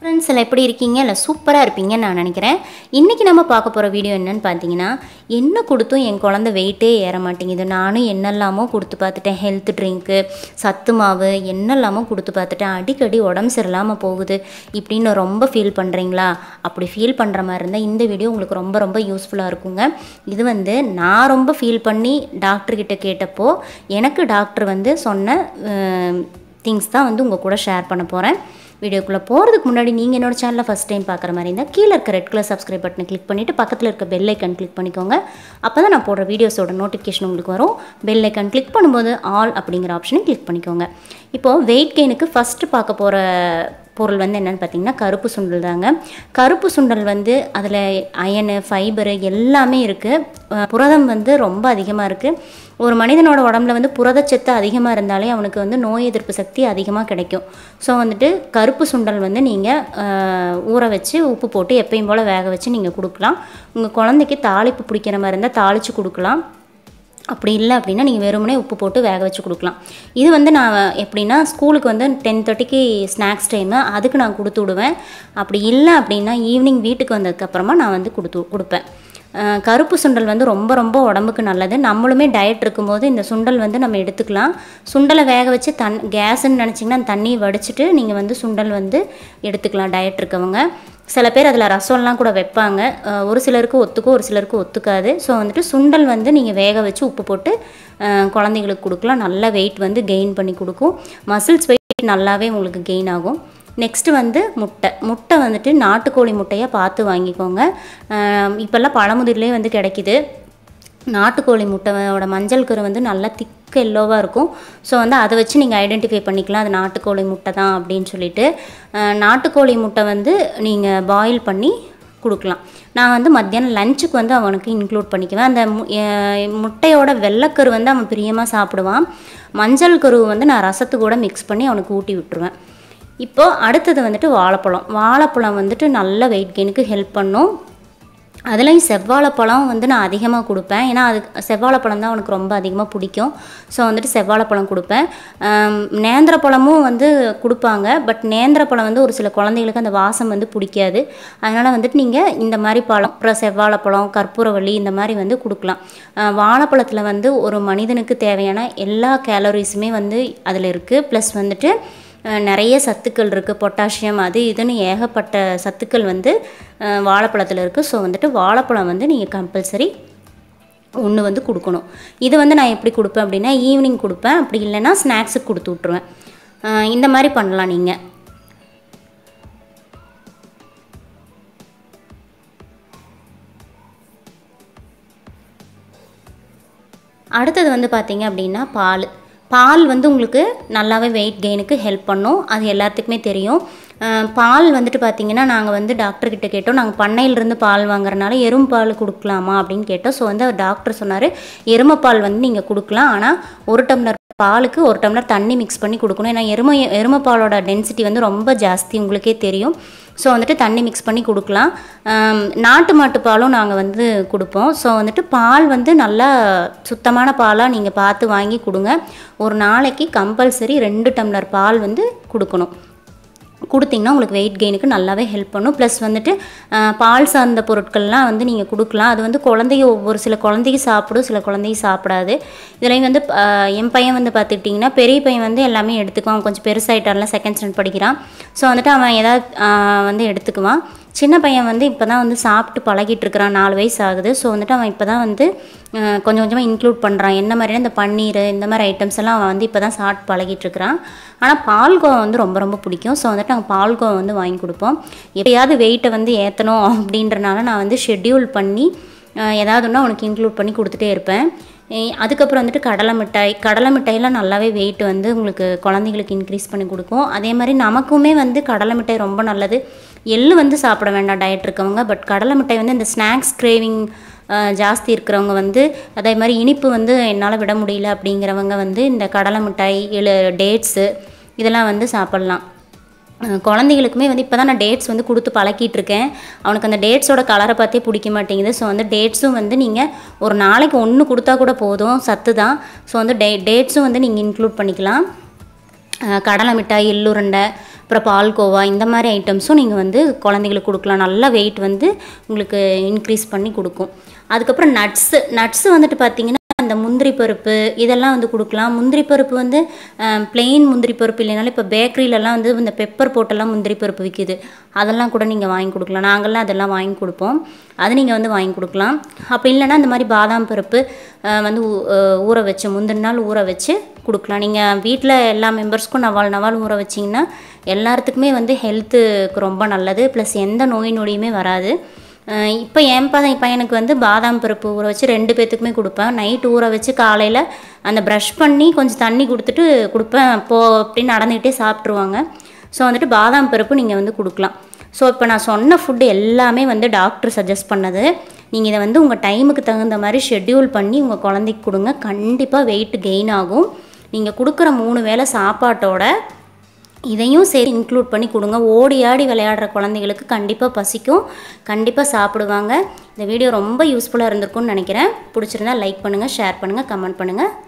friends எல்லாம் எப்படி இருக்கீங்க இல்லை சூப்பராக இருப்பீங்கன்னு நான் நினைக்கிறேன் இன்றைக்கி நம்ம பார்க்க போகிற வீடியோ என்னென்னு பார்த்தீங்கன்னா என்ன கொடுத்தும் என் குழந்த வெயிட்டே ஏற மாட்டேங்குது நானும் என்னெல்லாமோ கொடுத்து பார்த்துட்டேன் ஹெல்த் ட்ரிங்க்கு சத்து மாவு என்னெல்லாமோ கொடுத்து பார்த்துட்டேன் அடிக்கடி உடம்பு சரியில்லாமல் போகுது இப்படின்னு ரொம்ப ஃபீல் பண்ணுறீங்களா அப்படி ஃபீல் பண்ணுற மாதிரி இருந்தால் இந்த வீடியோ உங்களுக்கு ரொம்ப ரொம்ப யூஸ்ஃபுல்லாக இருக்குங்க இது வந்து நான் ரொம்ப ஃபீல் பண்ணி டாக்டர்கிட்ட கேட்டப்போ எனக்கு டாக்டர் வந்து சொன்ன திங்ஸ் தான் வந்து உங்கள் கூட ஷேர் பண்ண போகிறேன் வீடியோக்குள்ளே போகிறதுக்கு முன்னாடி நீங்கள் என்னோட சேனலில் ஃபஸ்ட் டைம் பார்க்குற மாதிரி இருந்தால் கீழே இருக்க ரெட் கலர் சப்ஸ்கிரைப் பட்டனை கிளிக் பண்ணிவிட்டு பக்கத்தில் இருக்க பெல் ஐக்கன் கிளிக் பண்ணிக்கோங்க அப்போ தான் நான் போடுற வீடியோஸோட நோட்டிஃபிகேஷன் உங்களுக்கு வரும் பெல் ஐக்கன் கிளிக் பண்ணும்போது ஆல் அப்படிங்கிற ஆப்ஷனை கிளிக் பண்ணிக்கோங்க இப்போது வெயிட் கெயினுக்கு ஃபஸ்ட்டு பார்க்க போகிற பொருள் வந்து என்னென்னு பார்த்தீங்கன்னா கருப்பு சுண்டல் தாங்க கருப்பு சுண்டல் வந்து அதில் அயனு ஃபைபரு எல்லாமே இருக்குது புரதம் வந்து ரொம்ப அதிகமாக இருக்குது ஒரு மனிதனோட உடம்புல வந்து புரதச்சத்து அதிகமாக இருந்தாலே அவனுக்கு வந்து நோய் எதிர்ப்பு சக்தி அதிகமாக கிடைக்கும் ஸோ வந்துட்டு கருப்பு சுண்டல் வந்து நீங்கள் ஊற வச்சு உப்பு போட்டு எப்பயும் போல் வேக வச்சு நீங்கள் கொடுக்கலாம் உங்கள் குழந்தைக்கு தாளிப்பு பிடிக்கிற மாதிரி இருந்தால் தாளித்து கொடுக்கலாம் அப்படி இல்லை அப்படின்னா நீங்கள் வெறுமனே உப்பு போட்டு வேக வச்சு கொடுக்கலாம் இது வந்து நான் எப்படின்னா ஸ்கூலுக்கு வந்து டென் தேர்ட்டிக்கு ஸ்நாக்ஸ் டைமு அதுக்கு நான் கொடுத்து விடுவேன் அப்படி இல்லை அப்படின்னா ஈவினிங் வீட்டுக்கு வந்ததுக்கப்புறமா நான் வந்து கொடுத்து கொடுப்பேன் கருப்பு சுண்டல் வந்து ரொம்ப ரொம்ப உடம்புக்கு நல்லது நம்மளுமே டயட் இருக்கும்போது இந்த சுண்டல் வந்து நம்ம எடுத்துக்கலாம் சுண்டலை வேக வச்சு தன் கேஸுன்னு நினச்சிங்கன்னா தண்ணி வடிச்சிட்டு நீங்கள் வந்து சுண்டல் வந்து எடுத்துக்கலாம் டயட் இருக்கவங்க சில பேர் அதில் ரசம்லாம் கூட வைப்பாங்க ஒரு சிலருக்கு ஒத்துக்கும் ஒரு சிலருக்கு ஒத்துக்காது ஸோ வந்துட்டு சுண்டல் வந்து நீங்கள் வேக வச்சு உப்பு போட்டு குழந்தைங்களுக்கு கொடுக்கலாம் நல்ல வெயிட் வந்து கெயின் பண்ணி கொடுக்கும் மசில்ஸ் வெயிட் நல்லாவே உங்களுக்கு கெயின் ஆகும் நெக்ஸ்ட்டு வந்து முட்டை முட்டை வந்துட்டு நாட்டுக்கோழி முட்டையாக பார்த்து வாங்கிக்கோங்க இப்போல்லாம் பழமுதிர்லேயே வந்து கிடைக்கிது நாட்டுக்கோழி முட்டையோட மஞ்சள் கரு வந்து நல்லா திக்க எல்லோவாக இருக்கும் ஸோ வந்து அதை வச்சு நீங்கள் ஐடென்டிஃபை பண்ணிக்கலாம் அது நாட்டுக்கோழி முட்டை தான் அப்படின்னு சொல்லிட்டு நாட்டுக்கோழி முட்டை வந்து நீங்கள் பாயில் பண்ணி கொடுக்கலாம் நான் வந்து மத்தியானம் லஞ்சுக்கு வந்து அவனுக்கு இன்க்ளூட் பண்ணிக்குவேன் அந்த முட்டையோட வெள்ளைக்கரு வந்து அவன் பிரியமாக சாப்பிடுவான் மஞ்சள் கரு வந்து நான் ரசத்து கூட மிக்ஸ் பண்ணி அவனுக்கு ஊட்டி விட்டுருவேன் இப்போது அடுத்தது வந்துட்டு வாழைப்பழம் வாழைப்பழம் வந்துட்டு நல்ல வெயிட் கெயினுக்கு ஹெல்ப் பண்ணும் அதுலேயும் செவ்வாழைப்பழம் வந்து நான் அதிகமாக கொடுப்பேன் ஏன்னா அது செவ்வாழைப்பழம் தான் அவனுக்கு ரொம்ப அதிகமாக பிடிக்கும் ஸோ வந்துட்டு செவ்வாழைப்பழம் கொடுப்பேன் நேந்திரப்பழமும் வந்து கொடுப்பாங்க பட் நேந்திரப்பழம் வந்து ஒரு சில குழந்தைகளுக்கு அந்த வாசம் வந்து பிடிக்காது அதனால் வந்துட்டு நீங்கள் இந்த மாதிரி பழம் அப்புறம் செவ்வாழைப்பழம் கற்பூரவள்ளி இந்த மாதிரி வந்து கொடுக்கலாம் வாழைப்பழத்தில் வந்து ஒரு மனிதனுக்கு தேவையான எல்லா கேலரிஸுமே வந்து அதில் இருக்குது ப்ளஸ் வந்துட்டு நிறைய சத்துக்கள் இருக்குது பொட்டாசியம் அது இதுன்னு ஏகப்பட்ட சத்துக்கள் வந்து வாழைப்பழத்தில் இருக்குது ஸோ வந்துட்டு வாழைப்பழம் வந்து நீங்கள் கம்பல்சரி ஒன்று வந்து கொடுக்கணும் இது வந்து நான் எப்படி கொடுப்பேன் அப்படின்னா ஈவினிங் கொடுப்பேன் அப்படி இல்லைன்னா ஸ்நாக்ஸுக்கு கொடுத்து விட்ருவேன் இந்த மாதிரி பண்ணலாம் நீங்கள் அடுத்தது வந்து பார்த்திங்க அப்படின்னா பால் பால் வந்து உங்களுக்கு நல்லாவே வெயிட் கெயினுக்கு ஹெல்ப் பண்ணும் அது எல்லாத்துக்குமே தெரியும் பால் வந்துட்டு பார்த்திங்கன்னா நாங்கள் வந்து டாக்டர்கிட்ட கேட்டோம் நாங்கள் பண்ணையிலிருந்து பால் வாங்குறனால எறும் பால் கொடுக்கலாமா அப்படின்னு கேட்டோம் ஸோ வந்து அவர் டாக்டர் சொன்னார் எருமைப்பால் பால் வந்து நீங்கள் கொடுக்கலாம் ஆனால் ஒரு டம்ளர் பாலுக்கு ஒரு டம்ளர் தண்ணி மிக்ஸ் பண்ணி கொடுக்கணும் ஏன்னா எருமை எருமைப்பாலோட பாலோட டென்சிட்டி வந்து ரொம்ப ஜாஸ்தி உங்களுக்கே தெரியும் ஸோ வந்துட்டு தண்ணி மிக்ஸ் பண்ணி கொடுக்கலாம் நாட்டு மாட்டு பாலும் நாங்கள் வந்து கொடுப்போம் ஸோ வந்துட்டு பால் வந்து நல்லா சுத்தமான பாலாக நீங்கள் பார்த்து வாங்கி கொடுங்க ஒரு நாளைக்கு கம்பல்சரி ரெண்டு டம்ளர் பால் வந்து கொடுக்கணும் கொடுத்திங்கன்னா உங்களுக்கு வெயிட் கெயினுக்கு நல்லாவே ஹெல்ப் பண்ணும் ப்ளஸ் வந்துட்டு பால் சார்ந்த பொருட்கள்லாம் வந்து நீங்கள் கொடுக்கலாம் அது வந்து குழந்தைய ஒவ்வொரு சில குழந்தைக்கு சாப்பிடும் சில குழந்தைக்கு சாப்பிடாது இதுலேயும் வந்து என் பையன் வந்து பார்த்துக்கிட்டிங்கன்னா பெரிய பையன் வந்து எல்லாமே எடுத்துக்குவான் கொஞ்சம் பெருசாகிட்டான்லாம் செகண்ட் ஸ்டாண்ட் படிக்கிறான் ஸோ வந்துட்டு அவன் எதாவது வந்து எடுத்துக்குவான் சின்ன பையன் வந்து இப்போ தான் வந்து சாப்பிட்டு பழகிட்டு இருக்கிறான் நாலு வயசு ஆகுது ஸோ வந்துட்டு அவன் இப்போ தான் வந்து கொஞ்சம் கொஞ்சமாக இன்க்ளூட் பண்ணுறான் என்ன மாதிரியான இந்த பன்னீர் இந்த மாதிரி ஐட்டம்ஸ் எல்லாம் அவன் வந்து இப்போ தான் சாப்பிட்டு பழகிட்டு இருக்கிறான் ஆனால் பால்கோவா வந்து ரொம்ப ரொம்ப பிடிக்கும் ஸோ வந்துட்டு நாங்கள் பால்கோவா வந்து வாங்கி கொடுப்போம் எப்பயாவது வெயிட்டை வந்து ஏற்றணும் அப்படின்றனால நான் வந்து ஷெட்யூல் பண்ணி ஏதாவது ஒன்று அவனுக்கு இன்க்ளூட் பண்ணி கொடுத்துட்டே இருப்பேன் அதுக்கப்புறம் வந்துட்டு கடலை மிட்டாய் கடலை மிட்டாயெலாம் நல்லாவே வெயிட் வந்து உங்களுக்கு குழந்தைங்களுக்கு இன்க்ரீஸ் பண்ணி கொடுக்கும் அதே மாதிரி நமக்குமே வந்து கடலை மிட்டாய் ரொம்ப நல்லது எள்ளு வந்து சாப்பிட வேண்டாம் டயட் இருக்கவங்க பட் கடலை மிட்டாய் வந்து இந்த ஸ்நாக்ஸ் கிரேவிங் ஜாஸ்தி இருக்கிறவங்க வந்து அதே மாதிரி இனிப்பு வந்து என்னால் விட முடியல அப்படிங்கிறவங்க வந்து இந்த கடலை மிட்டாய் எழு டேட்ஸு இதெல்லாம் வந்து சாப்பிட்லாம் குழந்தைகளுக்குமே வந்து இப்போ தான் நான் டேட்ஸ் வந்து கொடுத்து பழக்கிட்டு இருக்கேன் அவனுக்கு அந்த டேட்ஸோட கலரை பார்த்தே பிடிக்க மாட்டேங்குது ஸோ வந்து டேட்ஸும் வந்து நீங்கள் ஒரு நாளைக்கு ஒன்று கொடுத்தா கூட போதும் சத்து தான் ஸோ வந்து டே டேட்ஸும் வந்து நீங்கள் இன்க்ளூட் பண்ணிக்கலாம் கடலை மிட்டாய் எள்ளுருண்டை அப்புறம் பால்கோவா இந்த மாதிரி ஐட்டம்ஸும் நீங்கள் வந்து குழந்தைங்களுக்கு கொடுக்கலாம் நல்லா வெயிட் வந்து உங்களுக்கு இன்க்ரீஸ் பண்ணி கொடுக்கும் அதுக்கப்புறம் நட்ஸு நட்ஸு வந்துட்டு பார்த்தீங்கன்னா அந்த முந்திரி பருப்பு இதெல்லாம் வந்து கொடுக்கலாம் முந்திரி பருப்பு வந்து பிளெயின் முந்திரி பருப்பு இல்லைனாலும் இப்போ பேக்கரியிலலாம் வந்து இந்த பெப்பர் போட்டெல்லாம் முந்திரி பருப்பு விற்கிது அதெல்லாம் கூட நீங்கள் வாங்கி கொடுக்கலாம் நாங்கள்லாம் அதெல்லாம் வாங்கி கொடுப்போம் அது நீங்கள் வந்து வாங்கி கொடுக்கலாம் அப்போ இல்லைனா இந்த மாதிரி பாதாம் பருப்பு வந்து ஊற வச்சு முந்தின நாள் ஊற வச்சு கொடுக்கலாம் நீங்கள் வீட்டில் எல்லா மெம்பர்ஸ்க்கும் நவால் நவால் ஊற வச்சிங்கன்னா எல்லாத்துக்குமே வந்து ஹெல்த்துக்கு ரொம்ப நல்லது ப்ளஸ் எந்த நோய் நொடியுமே வராது இப்போ என் பையன் பையனுக்கு வந்து பாதாம் பருப்பு ஊற வச்சு ரெண்டு பேர்த்துக்குமே கொடுப்பேன் நைட் ஊற வச்சு காலையில் அந்த ப்ரஷ் பண்ணி கொஞ்சம் தண்ணி கொடுத்துட்டு கொடுப்பேன் போ அப்படின்னு நடந்துக்கிட்டே சாப்பிட்ருவாங்க ஸோ வந்துட்டு பாதாம் பருப்பு நீங்கள் வந்து கொடுக்கலாம் ஸோ இப்போ நான் சொன்ன ஃபுட்டு எல்லாமே வந்து டாக்டர் சஜஸ்ட் பண்ணது நீங்கள் இதை வந்து உங்கள் டைமுக்கு தகுந்த மாதிரி ஷெட்யூல் பண்ணி உங்கள் குழந்தைக்கு கொடுங்க கண்டிப்பாக வெயிட் கெயின் ஆகும் நீங்கள் கொடுக்குற மூணு வேளை சாப்பாட்டோட இதையும் சரி இன்க்ளூட் பண்ணி கொடுங்க ஓடி ஆடி விளையாடுற குழந்தைகளுக்கு கண்டிப்பாக பசிக்கும் கண்டிப்பாக சாப்பிடுவாங்க இந்த வீடியோ ரொம்ப யூஸ்ஃபுல்லாக இருந்திருக்கும்னு நினைக்கிறேன் பிடிச்சிருந்தா லைக் பண்ணுங்கள் ஷேர் பண்ணுங்கள் கமெண்ட் பண்ணுங்கள்